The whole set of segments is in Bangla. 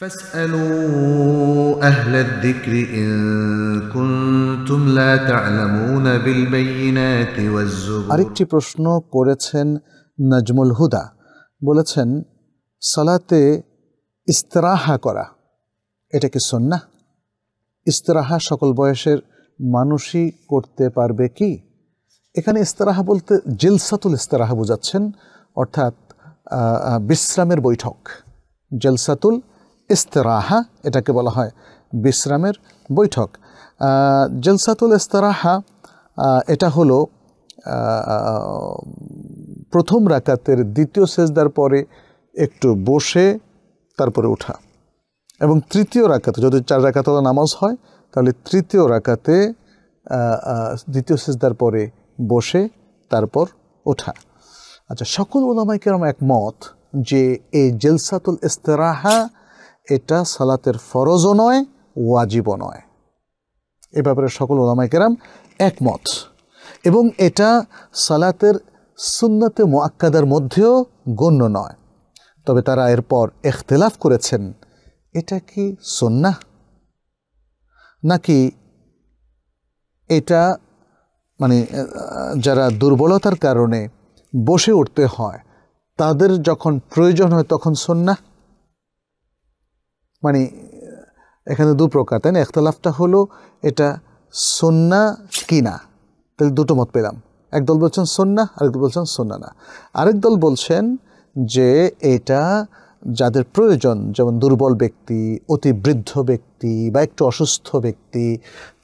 فاسألوا أهل الذكر إن كنتم لا تعلمون بالبينات আরেকটি প্রশ্ন করেছেন নাজমুল হুদা বলেছেন সালাতে ইস্তরাহা করা এটা কি সন্না ইস্তরাহা সকল বয়সের মানুষই করতে পারবে কি এখানে ইস্তরাহা বলতে জেলসাতুল ইস্তরাহা বোঝাচ্ছেন অর্থাৎ বিশ্রামের বৈঠক জেলসাতুল ইস্তেরাহা এটাকে বলা হয় বিশ্রামের বৈঠক জলসাতুল ইস্তেরাহা এটা হলো প্রথম রাকাতের দ্বিতীয় সেজদার পরে একটু বসে তারপরে ওঠা এবং তৃতীয় রাকাতে যদি চার রাকাতলা নামাজ হয় তাহলে তৃতীয় রাকাতে দ্বিতীয় সেজদার পরে বসে তারপর ওঠা আচ্ছা সকল ওলামাইকেরম এক একমত যে এই জেলসাতুল ইস্তেরাহা এটা সালাতের ফরজও নয় ওয়াজিবও নয় এ ব্যাপারে সকল ওলামাইকেরাম একমত এবং এটা সালাতের সুন্নতে মোয়াক্কাদার মধ্যেও গণ্য নয় তবে তারা এরপর এখতেলাফ করেছেন এটা কি সন্না নাকি এটা মানে যারা দুর্বলতার কারণে বসে উঠতে হয় তাদের যখন প্রয়োজন হয় তখন সন্না মানে এখানে দু প্রকার তাই না একতলাফটা হলো এটা সন্না কিনা তাহলে দুটো মত পেলাম এক দল বলছেন সন্না আরেক দল বলছেন সন্না না আরেক দল বলছেন যে এটা যাদের প্রয়োজন যেমন দুর্বল ব্যক্তি অতি বৃদ্ধ ব্যক্তি বা একটু অসুস্থ ব্যক্তি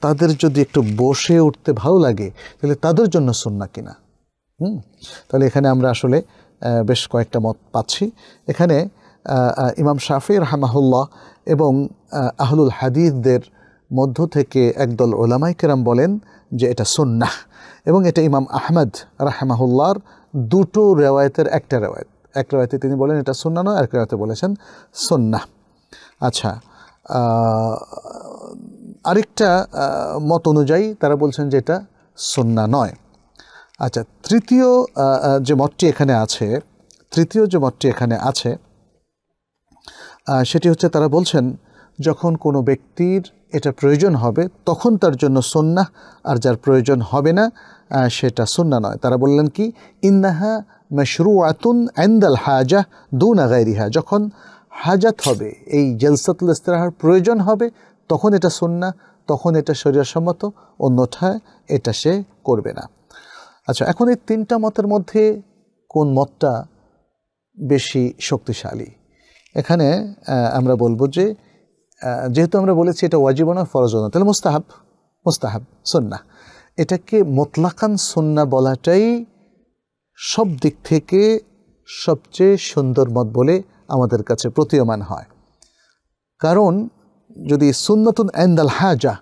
তাদের যদি একটু বসে উঠতে ভালো লাগে তাহলে তাদের জন্য সন্না কিনা হুম তাহলে এখানে আমরা আসলে বেশ কয়েকটা মত পাচ্ছি এখানে ইমাম শাফি রহমাহুল্লাহ এবং আহলুল হাদিদদের মধ্য থেকে একদল ওলামাই কেরাম বলেন যে এটা সুন্নাহ এবং এটা ইমাম আহমেদ রাহেমাহুল্লার দুটো রেওয়ায়তের একটা রেওয়ায়ত এক রেওয়ায়তে তিনি বলেন এটা সুন্না নয় এক রেওয়ায়তে বলেছেন সুন্নাহ আচ্ছা আরেকটা মত অনুযায়ী তারা বলছেন যে এটা সন্না নয় আচ্ছা তৃতীয় যে মতটি এখানে আছে তৃতীয় যে মতটি এখানে আছে সেটি হচ্ছে তারা বলছেন যখন কোনো ব্যক্তির এটা প্রয়োজন হবে তখন তার জন্য সন্না আর যার প্রয়োজন হবে না সেটা সন্না নয় তারা বললেন কি ইন্দাহা মেশরু আতুন আন্দাল হাজা দুনা গাইরিহা যখন হাজাত হবে এই জেলসাতুল ইস্তেরাহার প্রয়োজন হবে তখন এটা সন্না তখন এটা শরীরসম্মত অন্যথায় এটা সে করবে না আচ্ছা এখন এই তিনটা মতের মধ্যে কোন মতটা বেশি শক্তিশালী এখানে আমরা বলবো যে যেহেতু আমরা বলেছি এটা ওয়াজিবনা ফরজ না তাহলে মোস্তাহাব মোস্তাহাব সন্না এটাকে মোতলাকান সন্না বলাটাই সব দিক থেকে সবচেয়ে সুন্দর মত বলে আমাদের কাছে প্রতীয়মান হয় কারণ যদি সুন্নতুন আইন্দাল হাজা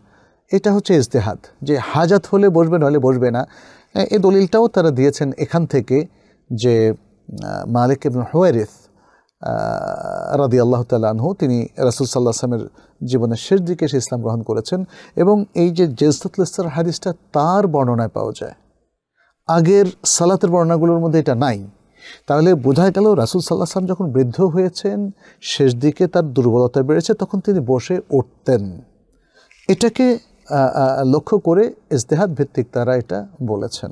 এটা হচ্ছে ইজতেহাদ যে হাজাত হলে বসবে নাহলে বসবে না এ দলিলটাও তারা দিয়েছেন এখান থেকে যে মালিক এবং হোয়ারিস রাদি আল্লাহ আনহু তিনি রাসুল সাল্লাহ আসলামের জীবনের শেষ দিকে সে ইসলাম গ্রহণ করেছেন এবং এই যে জেজতুল ইস্তার হাদিসটা তার বর্ণনায় পাওয়া যায় আগের সালাতের বর্ণনাগুলোর মধ্যে এটা নাই তাহলে বোঝা গেল রাসুল সাল্লাহ সাল্লাম যখন বৃদ্ধ হয়েছেন শেষ দিকে তার দুর্বলতা বেড়েছে তখন তিনি বসে উঠতেন এটাকে লক্ষ্য করে ইজতেহাদ ভিত্তিক তারা এটা বলেছেন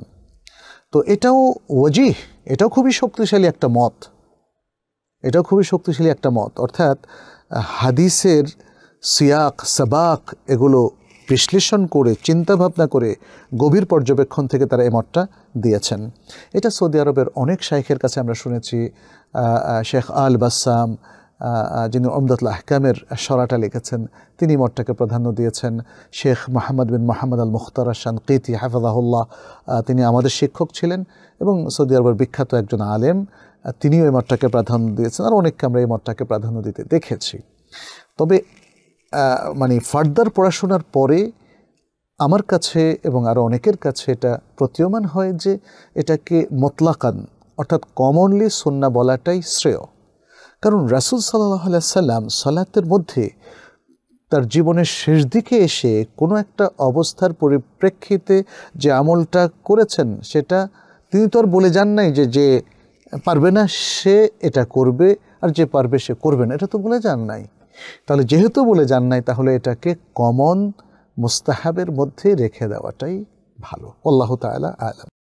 তো এটাও ওয়াজিহ এটাও খুবই শক্তিশালী একটা মত এটাও খুবই শক্তিশালী একটা মত অর্থাৎ হাদিসের সিয়াক সাবাক এগুলো বিশ্লেষণ করে চিন্তা ভাবনা করে গভীর পর্যবেক্ষণ থেকে তারা এই মতটা দিয়েছেন এটা সৌদি আরবের অনেক শাইখের কাছে আমরা শুনেছি শেখ আল বাসাম যিনি অমদাতুল আহকামের সরাটা লিখেছেন তিনি মঠটাকে প্রাধান্য দিয়েছেন শেখ মোহাম্মদ বিন মোহাম্মদ আল মুখতার আসান কীতি হাফাজাহুল্লাহ তিনি আমাদের শিক্ষক ছিলেন এবং সৌদি আরবের বিখ্যাত একজন আলেম তিনিও এই মঠটাকে প্রাধান্য দিয়েছেন আর অনেককে আমরা এই মঠটাকে প্রাধান্য দিতে দেখেছি তবে মানে ফার্দার পড়াশোনার পরে আমার কাছে এবং আরও অনেকের কাছে এটা প্রতীয়মান হয় যে এটাকে মতলাকান অর্থাৎ কমনলি সন্না বলাটাই শ্রেয় কারণ রাসুল সাল্লাহ সাল্লাম সালাতের মধ্যে তার জীবনের শেষ দিকে এসে কোনো একটা অবস্থার পরিপ্রেক্ষিতে যে আমলটা করেছেন সেটা তিনি তো আর বলে যান নাই যে যে পারবে না সে এটা করবে আর যে পারবে সে করবে না এটা তো বলে যান নাই তাহলে যেহেতু বলে যান নাই তাহলে এটাকে কমন মুস্তাহাবের মধ্যে রেখে দেওয়াটাই ভালো আল্লাহ তালা আলম